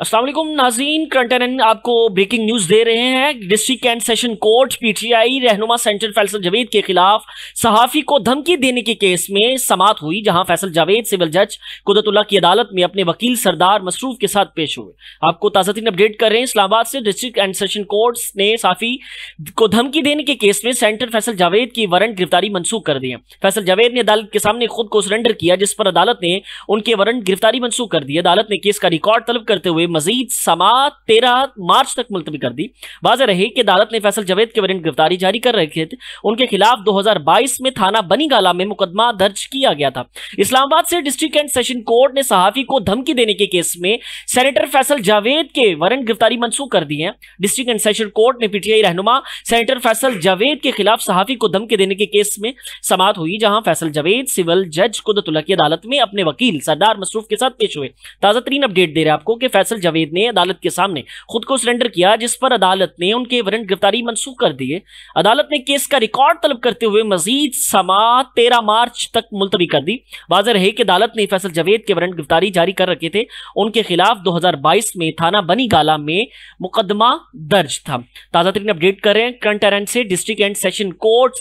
असलम नाजीन करंट आपको breaking news दे रहे हैं district and session court PTI रहनुमा सेंटर फैसल जावेद के खिलाफ सहाफ़ी को धमकी देने के केस में समात हुई जहां फैसल जावेद सिविल जज कुदतुल्ला की अदालत में अपने वकील सरदार मसरूफ के साथ पेश हुए आपको ताजा तीन अपडेट कर रहे हैं इस्लामाबाद से डिस्ट्रिक्ट एंड सेशन कोर्ट ने सहाफी को धमकी देने के केस में सेंटर फैसल जावेद की वारंट गिरफ्तारी मनसूख कर दी है फैसल जावेद ने अदालत के सामने खुद को सरेंडर किया जिस पर अदालत ने उनके वारंट गिरफ्तारी मनसूख कर दी अदालत ने केस का रिकॉर्ड तलब करते हुए हुए मजीद समात तेरह मार्च तक मुलतवी कर दी वाजह रहे कि अदालत ने फैसल जवेद के वरिंट गिरफ्तारी जारी कर रखे थे उनके खिलाफ दो हजार बाईस में थाना बनी गाला में मुकदमा दर्ज किया गया था इस्लामाबाद से डिस्ट्रिक्ट एंड सेशन कोर्ट ने सहाफी को धमकी देने के केस में सैनिटर फैसल जावेद के वारंट गिरफ्तारी मनसूख कर दी है डिस्ट्रिक्ट एंड सेशन कोर्ट ने पीटीआई रहनुमा सैनिटर फैसल जावेद के खिलाफ सहाफी को धमकी देने के केस में समाप्त हुई जहां फैसल जावेद सिविल जज कुदतुल्ला की अदालत में अपने वकील सरदार मसरूफ के साथ पेश हुए ताजा तरीन अपडेट दे रहे आपको कि फैसल यासर जावेद ने अदालत के सामने खुद को सरेंडर किया जिस पर अदालत ने उनके वारंट गिरफ्तारी मनसूख कर दिए अदालत ने केस का रिकॉर्ड तलब करते हुए मजीद समात तेरह मार्च तक मुलतवी कर दी वाज रहे कि अदालत ने फैसल जावेद के वारंट गिरफ्तारी जारी कर रखे थे उनके खिलाफ दो हजार बाईस में थाना बनी गाला में मुकदमा दर्ज था ताज़ा तरीन अपडेट कर रहे हैं करंट अरेंट से डिस्ट्रिक्ट एंड सेशन कोर्ट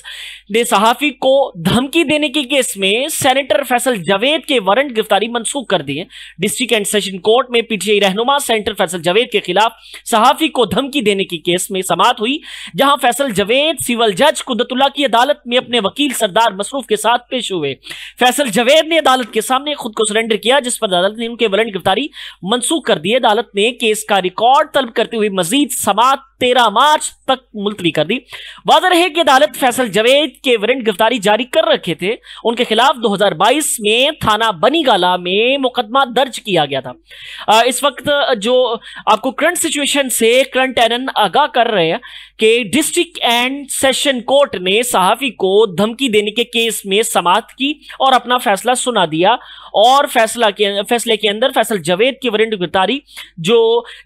ने सहाफी को धमकी देने के केस में सेनेटर फैसल जावेद के वारंट गिरफ्तारी मनसूख कर दिए डिस्ट्रिक्ट एंड सेशन कोर्ट में पीटीआई रहन रहनुमा सेंटर फैसल जवेद के खिलाफ सहाफी को धमकी देने की केस में समात हुई जहां फैसल जवेद सिविल जज कुदतुल्ला की अदालत में अपने वकील सरदार मसरूफ के साथ पेश हुए फैसल जवेद ने अदालत के सामने खुद को सरेंडर किया जिस पर अदालत ने उनके वारंट गिरफ्तारी मनसूख कर दिए अदालत ने केस का रिकॉर्ड तलब करते हुए मजीद समात तेरह मार्च तक मुलतवी कर दी वाज रहे कि अदालत फैसल जवेद के वारंट गिरफ्तारी जारी कर रखे थे उनके खिलाफ 2022 में थाना बनीगाला में मुकदमा दर्ज किया गया था इस वक्त जो आपको करंट सिचुएशन से करंट एनन आगाह कर रहे हैं कि डिस्ट्रिक्ट एंड सेशन कोर्ट ने सहाफी को धमकी देने के केस में समाप्त की और अपना फैसला सुना दिया और फैसला के फैसले के अंदर फैसल जवेद की वरिंट गिरफ्तारी जो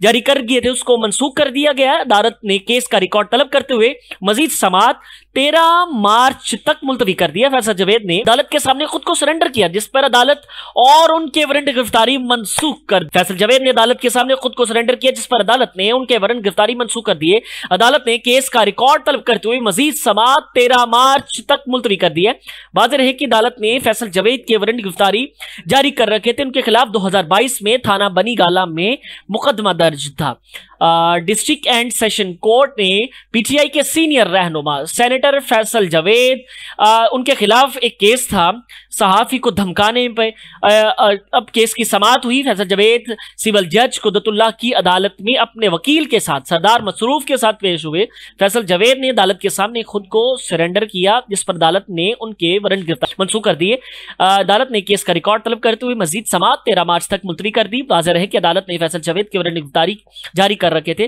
जारी कर गए थे उसको मनसूख कर दिया गया अदालत ने केस का रिकॉर्ड तलब करते हुए मजीद समात तेरह मार्च तक मुलतवी कर दिया फैसल जवेद ने अदालत के सामने खुद को सरेंडर किया जिस पर अदालत और उनके वारंट गिरफ्तारी मनसूख कर फैसल जवेद ने अदालत के सामने खुद को सरेंडर किया जिस पर अदालत ने उनके वारंट गिरफ्तारी मनसूख कर दिए अदालत ने केस का रिकॉर्ड तलब करते हुए मजीद समात तेरह मार्च तक मुलतवी कर दिया वाजह रहे कि अदालत ने फैसल जवेद के वारंट गिरफ्तारी जारी कर रखे थे उनके खिलाफ दो में थाना बनी में मुकदमा दर्ज था डिस्ट्रिक्ट एंड सेशन कोर्ट ने पीटीआई के सीनियर रहनुमा सेनेटर फैसल जावेद उनके खिलाफ एक केस था सहाफ़ी को धमकाने पे आ, आ, अब केस की समाप्त हुई फैसल जावेद सिविल जज कुदतुल्लाह की अदालत में अपने वकील के साथ सरदार मसरूफ के साथ पेश हुए फैसल जावेद ने अदालत के सामने खुद को सरेंडर किया जिस पर अदालत ने उनके वारंट गिरफ्तार मनसूख कर दिए अदालत ने केस का रिकॉर्ड तलब करते हुए मजीद समाप्त तेरह मार्च तक मुलतवी कर दी वाजह है कि अदालत ने फैसल जावेद की वारंट गिरफ्तारी जारी कर रखे थे